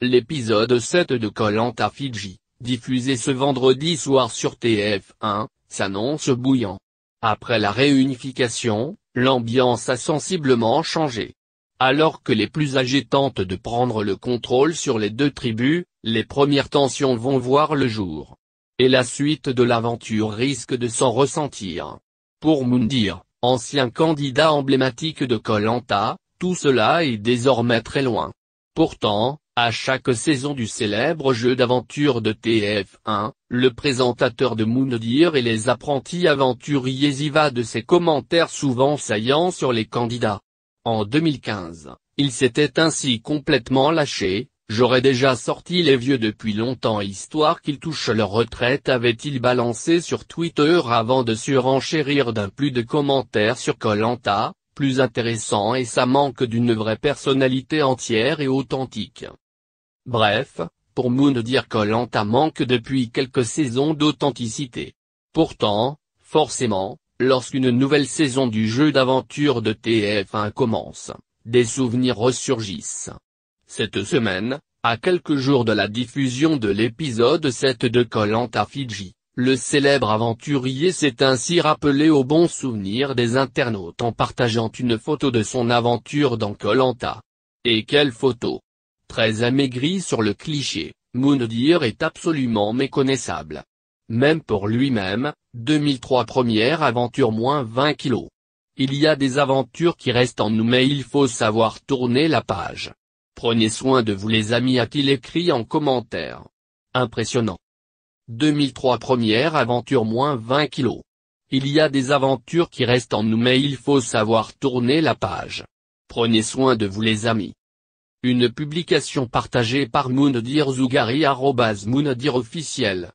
L'épisode 7 de Colanta Fidji, diffusé ce vendredi soir sur TF1, s'annonce bouillant. Après la réunification, l'ambiance a sensiblement changé. Alors que les plus âgés tentent de prendre le contrôle sur les deux tribus, les premières tensions vont voir le jour. Et la suite de l'aventure risque de s'en ressentir. Pour Mundir, ancien candidat emblématique de Colanta, tout cela est désormais très loin. Pourtant, à chaque saison du célèbre jeu d'aventure de TF1, le présentateur de Moon Deer et les apprentis aventuriers y va de ses commentaires souvent saillants sur les candidats. En 2015, il s'était ainsi complètement lâché, j'aurais déjà sorti les vieux depuis longtemps histoire qu'ils touchent leur retraite avait-il balancé sur Twitter avant de surenchérir d'un plus de commentaires sur Colanta, plus intéressant et ça manque d'une vraie personnalité entière et authentique. Bref, pour dire Colanta manque depuis quelques saisons d'authenticité. Pourtant, forcément, lorsqu'une nouvelle saison du jeu d'aventure de TF1 commence, des souvenirs ressurgissent. Cette semaine, à quelques jours de la diffusion de l'épisode 7 de Colanta Fiji, le célèbre aventurier s'est ainsi rappelé aux bon souvenir des internautes en partageant une photo de son aventure dans Colanta. Et quelle photo très amaigri sur le cliché, Moon Moundir est absolument méconnaissable. Même pour lui-même, 2003 première aventure moins 20 kilos. Il y a des aventures qui restent en nous mais il faut savoir tourner la page. Prenez soin de vous les amis a-t-il écrit en commentaire. Impressionnant. 2003 première aventure moins 20 kilos. Il y a des aventures qui restent en nous mais il faut savoir tourner la page. Prenez soin de vous les amis. Une publication partagée par Moundir Zougari Moundir officiel.